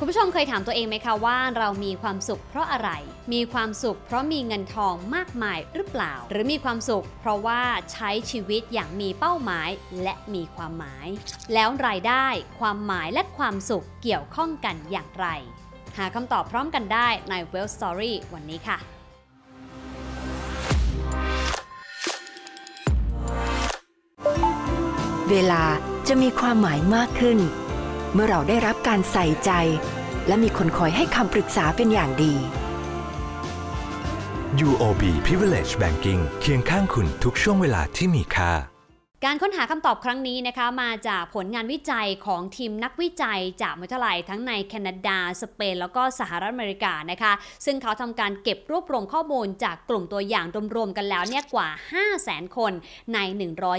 คุณผู้ชมเคยถามตัวเองไหมคะว่าเรามีความสุขเพราะอะไร มีความสุข เพราะมีเงินทองมากมายหรือเปล่า หรือมีความสุข เพราะว่าใช้ชีวิตอย่างมีเป้าหมายและมีความหมาย แล้วรายได้ความหมายและความสุขเกี่ยวข้องกันอย่างไร หาคำตอบพร้อมกันได้ใน w e l l Story วันนี้ค่ะ เวลาจะมีความหมายมากขึ้นเมื่อเราได้รับการใส่ใจ และมีคนคอยให้คำปรึกษาเป็นอย่างดี UOB Privilege Banking เคียงข้างคุณทุกช่วงเวลาที่มีค่าการค้นหาคำตอบครั้งนี้นะคะมาจากผลงานวิจัยของทีมนักวิจัยจากมหาทลัยทั้งในแคนาดา สเปน แล้วก็สหรัฐอเมริกานะคะซึ่งเขาทำการเก็บรวบรวมข้อมูลจากกลุ่มตัวอย่างรวมๆกันแล้วเนี่ยกว่า 5 0 0 0 0 0 คนใน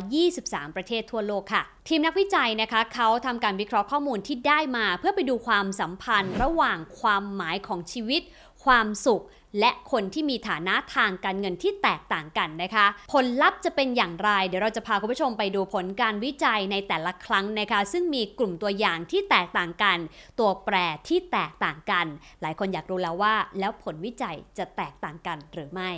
123 ประเทศทั่วโลกค่ะ ทีมนักวิจัยนะคะเขาทำการวิเคราะห์ข้อมูลที่ได้มา เพื่อไปดูความสัมพันธ์ ระหว่างความหมายของชีวิต ความสุขและคนที่มีฐานะทางการเงินที่แตกต่างกันนะคะ ผลลัพธ์จะเป็นอย่างไร เดี๋ยวเราจะพาคุณผู้ชมไปดูผลการวิจัยในแต่ละครั้งนะคะ ซึ่งมีกลุ่มตัวอย่างที่แตกต่างกัน ตัวแปรที่แตกต่างกัน หลายคนอยากรู้แล้วว่า แล้วผลวิจัยจะแตกต่างกันหรือไม่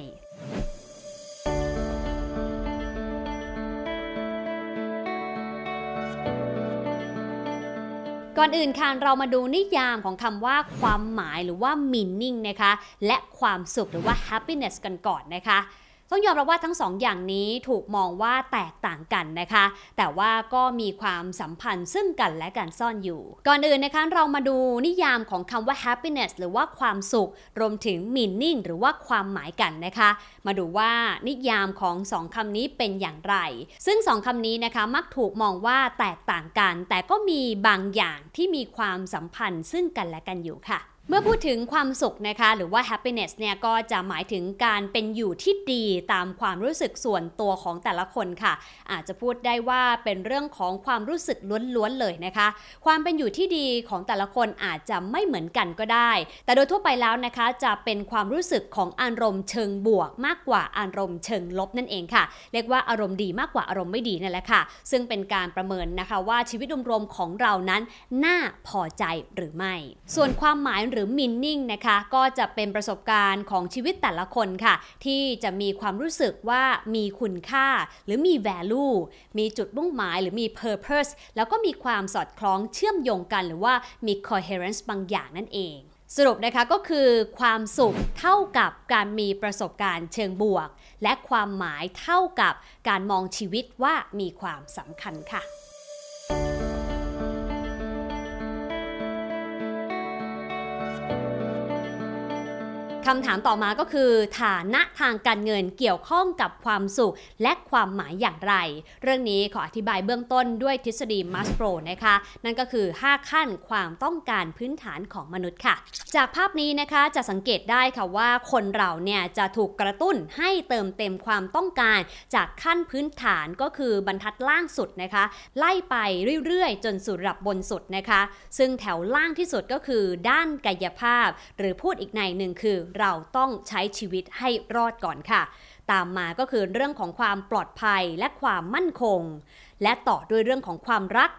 ่อนอื่นค่ะเรามาดูนิยามของคำว่าความหมายหรือว่า meaning นะคะ และความสุขหรือว่า happiness กันก่อนนะคะต้องยอมรับว่าทั้งสองอย่างนี้ถูกมองว่าแตกต่างกันนะคะ แต่ว่าก็มีความสัมพันธ์ซึ่งกันและกันซ่อนอยู่ ก่อนอื่นนะคะ เรามาดูนิยามของคำว่า happiness หรือว่าความสุข รวมถึง meaning หรือว่าความหมายกันนะคะ มาดูว่านิยามของสองคำนี้เป็นอย่างไร ซึ่งสองคำนี้นะคะมักถูกมองว่าแตกต่างกัน แต่ก็มีบางอย่างที่มีความสัมพันธ์ซึ่งกันและกันอยู่ค่ะเมื่อพูดถึงความสุขนะคะ หรือว่า happiness เนี่ยก็จะหมายถึงการเป็นอยู่ที่ดีตามความรู้สึกส่วนตัวของแต่ละคนค่ะ อาจจะพูดได้ว่าเป็นเรื่องของความรู้สึกล้วนๆเลยนะคะ ความเป็นอยู่ที่ดีของแต่ละคนอาจจะไม่เหมือนกันก็ได้ แต่โดยทั่วไปแล้วนะคะ จะเป็นความรู้สึกของ อารมณ์เชิงบวก มากกว่าอารมณ์เชิงลบนั่นเองค่ะเรียกว่าอารมณ์ดีมากกว่าอารมณ์ไม่ดีนั่นแหละค่ะ ซึ่งเป็นการประเมินนะคะว่าชีวิตรวมๆของเรานั้นน่าพอใจหรือไม่ ส่วนความหมายหรือรือมินนิ่งนะคะ ก็จะเป็นประสบการณ์ของชีวิตแต่ละคนค่ะ ที่จะมีความรู้สึกว่ามีคุณค่า หรือมี value มีจุดมุ่งหมายหรือมี purpose แล้วก็มีความสอดคล้องเชื่อมโยงกันหรือว่ามี coherence บางอย่างนั่นเอง สรุปนะคะก็คือความสุขเท่ากับการมีประสบการณ์เชิงบวก และความหมายเท่ากับการมองชีวิตว่ามีความสำคัญค่ะคำถามต่อมาก็คือ ฐานะทางการเงินเกี่ยวข้องกับความสุขและความหมายอย่างไร เรื่องนี้ขออธิบายเบื้องต้นด้วยทฤษฎีมัสโตรนะคะ นั่นก็คือ 5 ขั้นความต้องการพื้นฐานของมนุษย์ค่ะ จากภาพนี้นะคะจะสังเกตได้ค่ะว่าคนเราเนี่ยจะถูกกระตุ้นให้เติมเต็มความต้องการ จากขั้นพื้นฐานก็คือบรรทัดล่างสุดนะคะ ไล่ไปเรื่อยๆ จนสุดระดับบนสุดนะคะ ซึ่งแถวล่างที่สุดก็คือด้านกายภาพหรือพูดอีกในหนึ่งคือเราต้องใช้ชีวิตให้รอดก่อนค่ะ ตามมาก็คือเรื่องของความปลอดภัยและความมั่นคง และต่อด้วยเรื่องของความรัก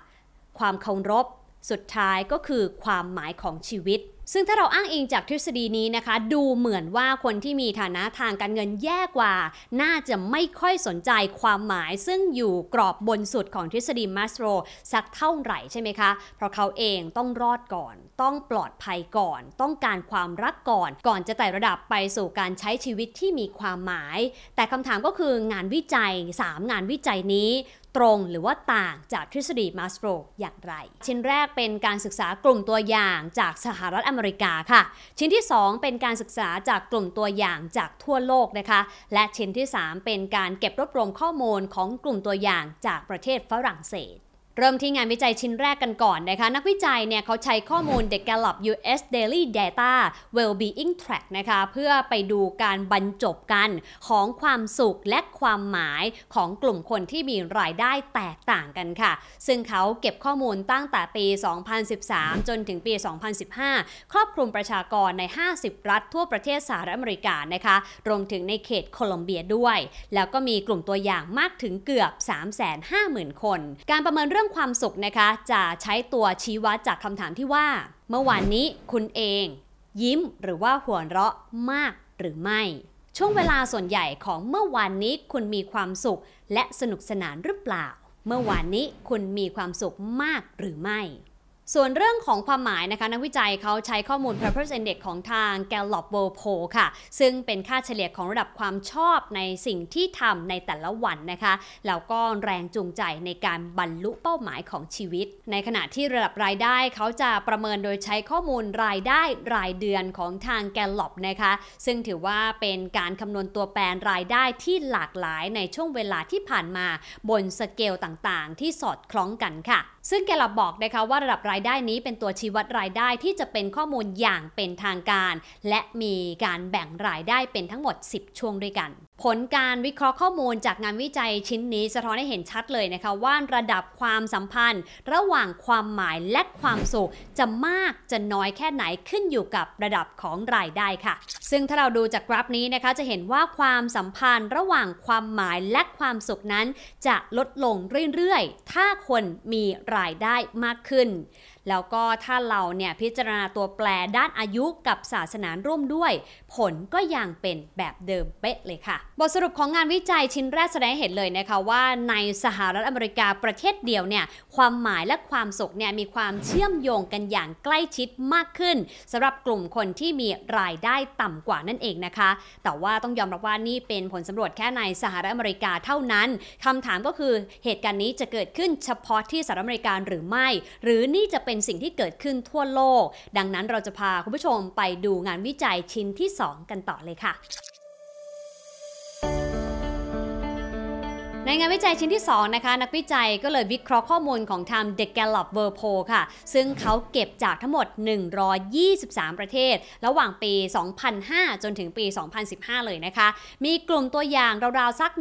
ความเคารพ สุดท้ายก็คือความหมายของชีวิตซึ่งถ้าเราอ้างอิงจากทฤษฎีนี้นะคะดูเหมือนว่าคนที่มีฐานะทางการเงินแย่กว่า น่าจะไม่ค่อยสนใจความหมายซึ่งอยู่กรอบบนสุดของทฤษฎีมาสโตร สักเท่าไหร่ใช่ไหมคะ เพราะเขาเองต้องรอดก่อน ต้องปลอดภัยก่อน ต้องการความรักก่อนก่อนจะไต่ระดับไปสู่การใช้ชีวิตที่มีความหมาย แต่คำถามก็คืองานวิจัย 3 งานวิจัยนี้ตรงหรือว่าต่างจากทฤษฎีมาสโตร อย่างไร ชิ้นแรกเป็นการศึกษากลุ่มตัวอย่างจากสหรัฐอเมริกาค่ะ ชิ้นที่ 2 เป็นการศึกษาจากกลุ่มตัวอย่างจากทั่วโลกนะคะและชิ้นที่ 3 เป็นการเก็บรวบรวมข้อมูลของกลุ่มตัวอย่างจากประเทศฝรั่งเศสเริ่มที่งานวิจัยชิ้นแรกกันก่อนนะคะ นักวิจัยเนี่ยเขาใช้ข้อมูล The Gallup US Daily Data Wellbeing Track นะคะ เพื่อไปดูการบรรจบกันของความสุขและความหมายของกลุ่มคนที่มีรายได้แตกต่างกันค่ะ ซึ่งเขาเก็บข้อมูลตั้งแต่ปี 2013 จนถึงปี 2015 ครอบคลุมประชากรใน 50 รัฐ ทั่วประเทศสหรัฐอเมริกานะคะรวมถึงในเขตโคลอมเบียด้วย แล้วก็มีกลุ่มตัวอย่างมากถึงเกือบ 350,000 คน การประเมินเรื่องรื่องความสุขนะคะจะใช้ตัวชี้วัดจากคำถามที่ว่า เมื่อวานนี้คุณเอง ยิ้มหรือว่าหัวเราะมากหรือไม่ ช่วงเวลาส่วนใหญ่ของเมื่อวานนี้คุณมีความสุขและสนุกสนานหรือเปล่า เมื่อวานนี้คุณมีความสุขมากหรือไม่ส่วนเรื่องของความหมายนะคะ นักวิจัยเขาใช้ข้อมูล Purpose Index ของทาง Gallup World Poll ค่ะ ซึ่งเป็นค่าเฉลี่ยของระดับความชอบในสิ่งที่ทำในแต่ละวันนะคะ แล้วก็แรงจูงใจในการบรรลุเป้าหมายของชีวิต ในขณะที่ระดับรายได้เขาจะประเมินโดยใช้ข้อมูลรายได้รายเดือนของทาง Gallup นะคะ ซึ่งถือว่าเป็นการคำนวณตัวแปรรายได้ที่หลากหลายในช่วงเวลาที่ผ่านมาบนสเกลต่างๆ ที่สอดคล้องกันค่ะ ซึ่งแกล l u บอกนะคะว่าระดับรายได้นี้เป็นตัวชี้วัดรายได้ที่จะเป็นข้อมูลอย่างเป็นทางการ และมีการแบ่งรายได้เป็นทั้งหมด 10 ช่วงด้วยกันผลการวิเคราะห์ข้อมูลจากงานวิจัยชิ้นนี้สะท้อนให้เห็นชัดเลยนะคะ ว่าระดับความสัมพันธ์ ระหว่างความหมายและความสุขจะมากจะน้อยแค่ไหนขึ้นอยู่กับระดับของรายได้ค่ะ ซึ่งถ้าเราดูจากกราฟนี้นะคะจะเห็นว่าความสัมพันธ์ระหว่างความหมายและความสุขนั้น จะลดลงเรื่อย ๆ ถ้าคนมีรายได้มากขึ้นแล้วก็ถ้าเราเนี่ยพิจารณาตัวแปรด้านอายุกับศาสนาร่วมด้วย ผลก็ยังเป็นแบบเดิมเป๊ะเลยค่ะบทสรุปของงานวิจัยชิ้นแรกแสดงเห็นเลยนะคะว่าในสหรัฐอเมริกาประเทศเดียวเนี่ยความหมายและความสุขเนี่ยมีความเชื่อมโยงกันอย่างใกล้ชิดมากขึ้น สำหรับกลุ่มคนที่มีรายได้ต่ำกว่านั่นเองนะคะ แต่ว่าต้องยอมรับว่านี่เป็นผลสำรวจแค่ในสหรัฐอเมริกาเท่านั้น คำถามก็คือเหตุการณ์นี้จะเกิดขึ้นเฉพาะที่สหรัฐอเมริกาหรือไม่ หรือนี่จะเป็นเป็นสิ่งที่เกิดขึ้นทั่วโลก ดังนั้นเราจะพาคุณผู้ชมไปดูงานวิจัยชิ้นที่ 2 กันต่อเลยค่ะในงานวิจัยชิ้นที่ 2 นะคะ นักวิจัยก็เลยวิเคราะห์ข้อมูลของทาง The Gallup w o r l Poll ค่ะ ซึ่งเขาเก็บจากทั้งหมด 123 ประเทศ ระหว่างปี 2005 จนถึงปี 2015 เลยนะคะ มีกลุ่มตัวอย่างราวๆ สัก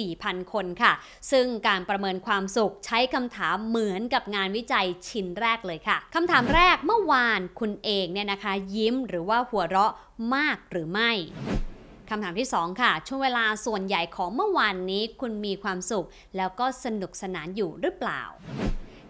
174,000 คนค่ะ ซึ่งการประเมินความสุขใช้คำถามเหมือนกับงานวิจัยชิ้นแรกเลยค่ะคำถามแรกเมื่อวานคุณเองเนี่ยนะคะ ยิ้มหรือว่าหัวเราะมากหรือไม่คำถามที่ 2 ค่ะ ช่วงเวลาส่วนใหญ่ของเมื่อวานนี้คุณมีความสุขแล้วก็สนุกสนานอยู่หรือเปล่า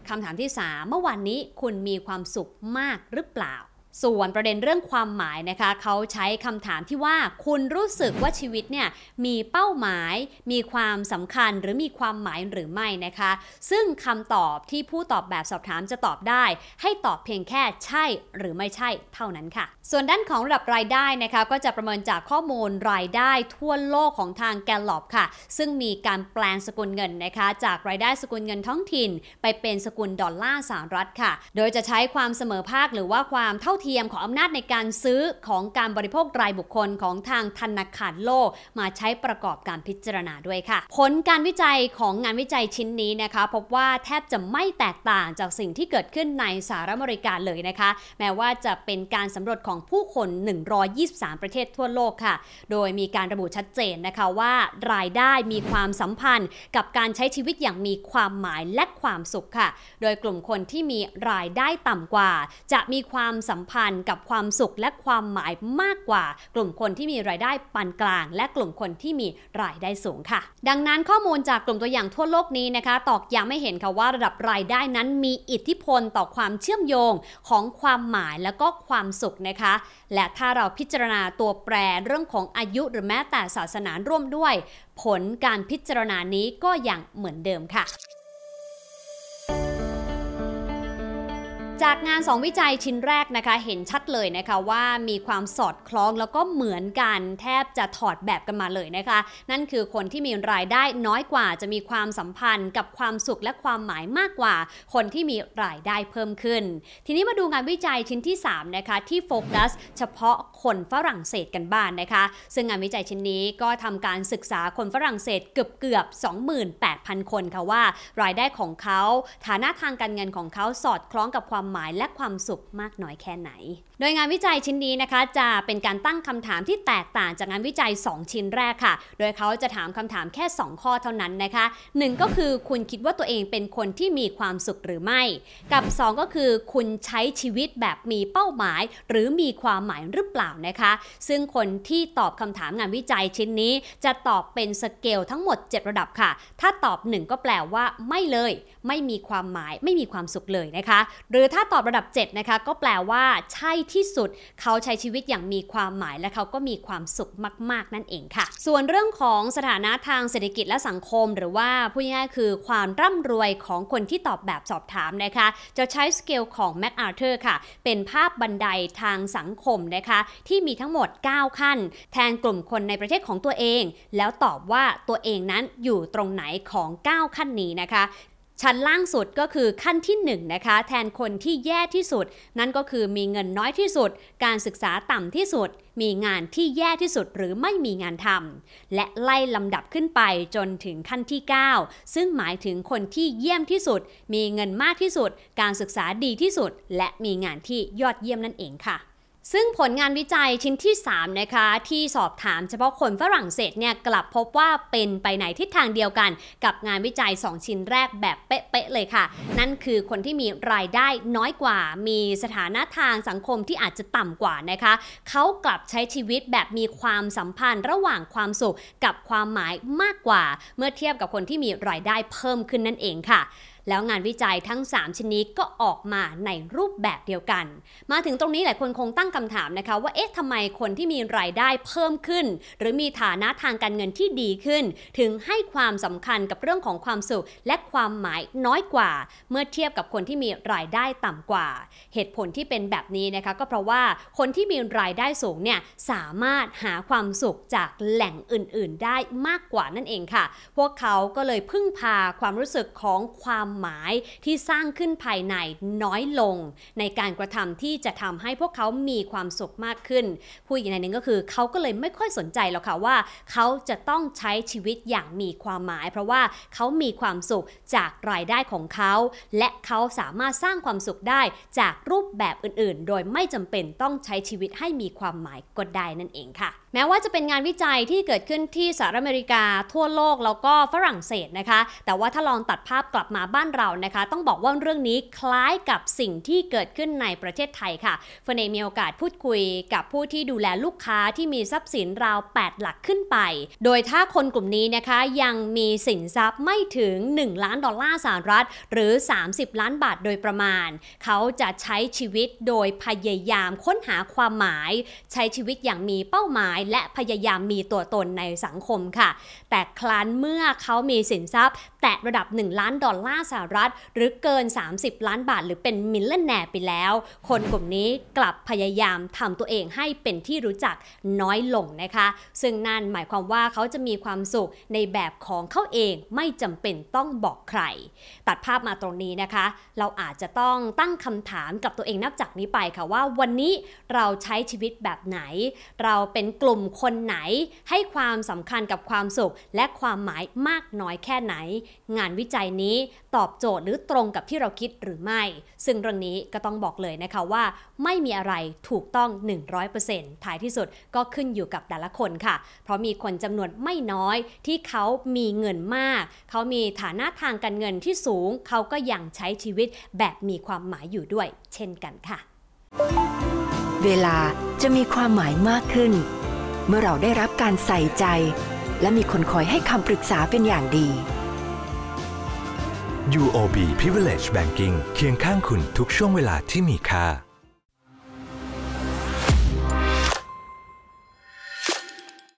คำถามที่ 3 เมื่อวานนี้คุณมีความสุขมากหรือเปล่าส่วนประเด็นเรื่องความหมายนะคะเขาใช้คำถามที่ว่าคุณรู้สึกว่าชีวิตเนี่ยมีเป้าหมาย มีความสำคัญหรือมีความหมายหรือไม่นะคะ ซึ่งคำตอบที่ผู้ตอบแบบสอบถามจะตอบได้ให้ตอบเพียงแค่ใช่ หรือไม่ใช่เท่านั้นค่ะ ส่วนด้านของระดับรายได้นะคะก็จะประเมินจากข้อมูลรายได้ทั่วโลกของทางแกลลอบค่ะ ซึ่งมีการแปลงสกุลเงินนะคะ จากรายได้สกุลเงินท้องถิ่น ไปเป็นสกุลดอลลาร์สหรัฐค่ะ โดยจะใช้ความเสมอภาคหรือว่าความเท่าเทียทียมของอำนาจในการซื้อของการบริโภครายบุคคลของทางธนาคารโลก มาใช้ประกอบการพิจารณาด้วยค่ะ ผลการวิจัยของงานวิจัยชิ้นนี้นะคะ พบว่าแทบจะไม่แตกต่างจากสิ่งที่เกิดขึ้นในสหรัฐอเมริกาเลยนะคะ แม้ว่าจะเป็นการสำรวจของผู้คน 123 ประเทศทั่วโลกค่ะ โดยมีการระบุชัดเจนนะคะว่ารายได้มีความสัมพันธ์ กับการใช้ชีวิตอย่างมีความหมายและความสุขค่ะ โดยกลุ่มคนที่มีรายได้ต่ำกว่า จะมีความสัมพันธ์กับความสุขและความหมายมากกว่ากลุ่มคนที่มีรายได้ปานกลางและกลุ่มคนที่มีรายได้สูงค่ะ ดังนั้นข้อมูลจากกลุ่มตัวอย่างทั่วโลกนี้นะคะตอกย้ำให้เห็นค่ะว่า ระดับรายได้นั้นมีอิทธิพลต่อความเชื่อมโยงของความหมายและก็ความสุขนะคะ และถ้าเราพิจารณาตัวแปรเรื่องของอายุหรือแม้แต่ศาสนาร่วมด้วย ผลการพิจารณานี้ก็ยังเหมือนเดิมค่ะจากงาน 2 วิจัยชิ้นแรกนะคะ เห็นชัดเลยนะคะว่ามีความสอดคล้องแล้วก็เหมือนกันแทบจะถอดแบบกันมาเลยนะคะนั่นคือคนที่มีรายได้น้อยกว่า จะมีความสัมพันธ์กับความสุขและความหมายมากกว่า คนที่มีรายได้เพิ่มขึ้น ทีนี้มาดูงานวิจัยชิ้นที่3นะคะที่โฟกัสเฉพาะคนฝรั่งเศสกันบ้านนะคะ ซึ่งงานวิจัยชิ้นนี้ก็ทำการศึกษาคนฝรั่งเศสเกือบเกือบ28,000คนค่ะว่า รายได้ของเขาฐานะทางการเงินของเขาสอดคล้องกับความหมายและความสุขมากน้อยแค่ไหน โดยงานวิจัยชิ้นนี้นะคะ จะเป็นการตั้งคำถามที่แตกต่างจากงานวิจัย 2 ชิ้นแรกค่ะ โดยเขาจะถามคำถามแค่ 2 ข้อเท่านั้นนะคะ 1 ก็คือคุณคิดว่าตัวเองเป็นคนที่มีความสุขหรือไม่ กับ 2 ก็คือคุณใช้ชีวิตแบบมีเป้าหมาย หรือมีความหมายหรือเปล่านะคะ ซึ่งคนที่ตอบคำถามงานวิจัยชิ้นนี้จะตอบเป็นสเกลทั้งหมด 7 ระดับค่ะ ถ้าตอบ 1 ก็แปลว่า ไม่เลย ไม่มีความหมายไม่มีความสุขเลยนะคะ หรือถ้าถ้าตอบระดับ7นะคะก็แปลว่าใช่ที่สุดเขาใช้ชีวิตอย่างมีความหมายและเขาก็มีความสุขมาก ๆนั่นเองค่ะ ส่วนเรื่องของสถานะทางเศรษฐกิจและสังคมหรือว่าพูดง่ายๆคือความร่ำรวยของคนที่ตอบแบบสอบถามนะคะ จะใช้สเกลของแมคอาร์เธอร์ค่ะเป็นภาพบันไดทางสังคมนะคะที่มีทั้งหมด 9 ขั้นแทนกลุ่มคนในประเทศของตัวเอง แล้วตอบว่าตัวเองนั้นอยู่ตรงไหนของ 9 ขั้นนี้นะคะชั้นล่างสุดก็คือขั้นที่1นนะคะ แทนคนที่แย่ที่สุด นั่นก็คือมีเงินน้อยที่สุด การศึกษาต่ำที่สุด มีงานที่แย่ที่สุดหรือไม่มีงานทำและไล่ลำดับขึ้นไปจนถึงขั้นที่ 9 ซึ่งหมายถึงคนที่เยี่ยมที่สุด มีเงินมากที่สุด การศึกษาดีที่สุด และมีงานที่ยอดเยี่ยมนั่นเองค่ะซึ่งผลงานวิจัยชิ้นที่ 3 นะคะที่สอบถามเฉพาะคนฝรั่งเศสเนี่ยกลับพบว่าเป็นไปในทิศทางเดียวกัน กับงานวิจัย 2 ชิ้นแรกแบบเป๊ะๆเลยค่ะ นั่นคือคนที่มีรายได้น้อยกว่า มีสถานะทางสังคมที่อาจจะต่ำกว่านะคะเขากลับใช้ชีวิตแบบมีความสัมพันธ์ระหว่างความสุขกับความหมายมากกว่า เมื่อเทียบกับคนที่มีรายได้เพิ่มขึ้นนั่นเองค่ะแล้วงานวิจัยทั้ง 3ชนิดก็ออกมาในรูปแบบเดียวกัน มาถึงตรงนี้หลายคนคงตั้งคำถามนะคะว่า เอ๊ะทำไมคนที่มีรายได้เพิ่มขึ้น หรือมีฐานะทางการเงินที่ดีขึ้น ถึงให้ความสำคัญกับเรื่องของความสุขและความหมายน้อยกว่า เมื่อเทียบกับคนที่มีรายได้ต่ำกว่า เหตุผลที่เป็นแบบนี้นะคะก็เพราะว่าคนที่มีรายได้สูงเนี่ยสามารถหาความสุขจากแหล่งอื่น ๆได้มากกว่านั่นเองค่ะ พวกเขาก็เลยพึ่งพาความรู้สึกของความหมายที่สร้างขึ้นภายในน้อยลง ในการกระทำที่จะทำให้พวกเขา มีความสุขมากขึ้น ผู้อีกในหนึ่งก็คือเขาก็เลยไม่ค่อยสนใจหรอกค่ะว่าเขาจะต้องใช้ชีวิตอย่างมีความหมาย เพราะว่าเขามีความสุขจากรายได้ของเขา และเขาสามารถสร้างความสุขได้จากรูปแบบอื่นๆ โดยไม่จำเป็นต้องใช้ชีวิตให้มีความหมายก็ได้นั่นเองค่ะแม้ว่าจะเป็นงานวิจัยที่เกิดขึ้นที่สหรัฐอเมริกาทั่วโลกแล้วก็ฝรั่งเศสนะคะ แต่ว่าถ้าลองตัดภาพกลับมาบ้านเรานะคะ ต้องบอกว่าเรื่องนี้คล้ายกับสิ่งที่เกิดขึ้นในประเทศไทยค่ะ เฟเนมีโอกาสพูดคุยกับผู้ที่ดูแลลูกค้าที่มีทรัพย์สินราว8หลักขึ้นไป โดยถ้าคนกลุ่มนี้นะคะยังมีสินทรัพย์ไม่ถึง 1 ล้านดอลลาร์สหรัฐ หรือ 30 ล้านบาทโดยประมาณ เขาจะใช้ชีวิตโดยพยายามค้นหาความหมาย ใช้ชีวิตอย่างมีเป้าหมายายและพยายามมีตัวตนในสังคมค่ะ แต่คลั้นเมื่อเขามีสินทรัพย์ แตะระดับ 1 ล้านดอลลาร์สหรัฐ หรือเกิน 30 ล้านบาท หรือเป็นมิลเลนแนร์ไปแล้ว คนกลุ่มนี้กลับพยายามทำตัวเองให้เป็นที่รู้จักน้อยลงนะคะ ซึ่งนั่นหมายความว่าเขาจะมีความสุขในแบบของเขาเองไม่จำเป็นต้องบอกใคร ตัดภาพมาตรงนี้นะคะ เราอาจจะต้องตั้งคำถามกับตัวเองนับจากนี้ไปค่ะว่า วันนี้เราใช้ชีวิตแบบไหน เราเป็นกลุ่มลุ่มคนไหนให้ความสำคัญกับความสุขและความหมายมากน้อยแค่ไหน งานวิจัยนี้ตอบโจทย์หรือตรงกับที่เราคิดหรือไม่ ซึ่งเรื่องนี้ก็ต้องบอกเลยนะคะว่า ไม่มีอะไรถูกต้อง 100%ท้ายที่สุดก็ขึ้นอยู่กับแต่ละคนค่ะ เพราะมีคนจำนวนไม่น้อยที่เขามีเงินมาก เขามีฐานะทางการเงินที่สูง เขาก็ยังใช้ชีวิตแบบมีความหมายอยู่ด้วย เช่นกันค่ะ เวลาจะมีความหมายมากขึ้นเมื่อเราได้รับการใส่ใจ และมีคนคอยให้คำปรึกษาเป็นอย่างดี UOB Privilege Banking เคียงข้างคุณทุกช่วงเวลาที่มีค่า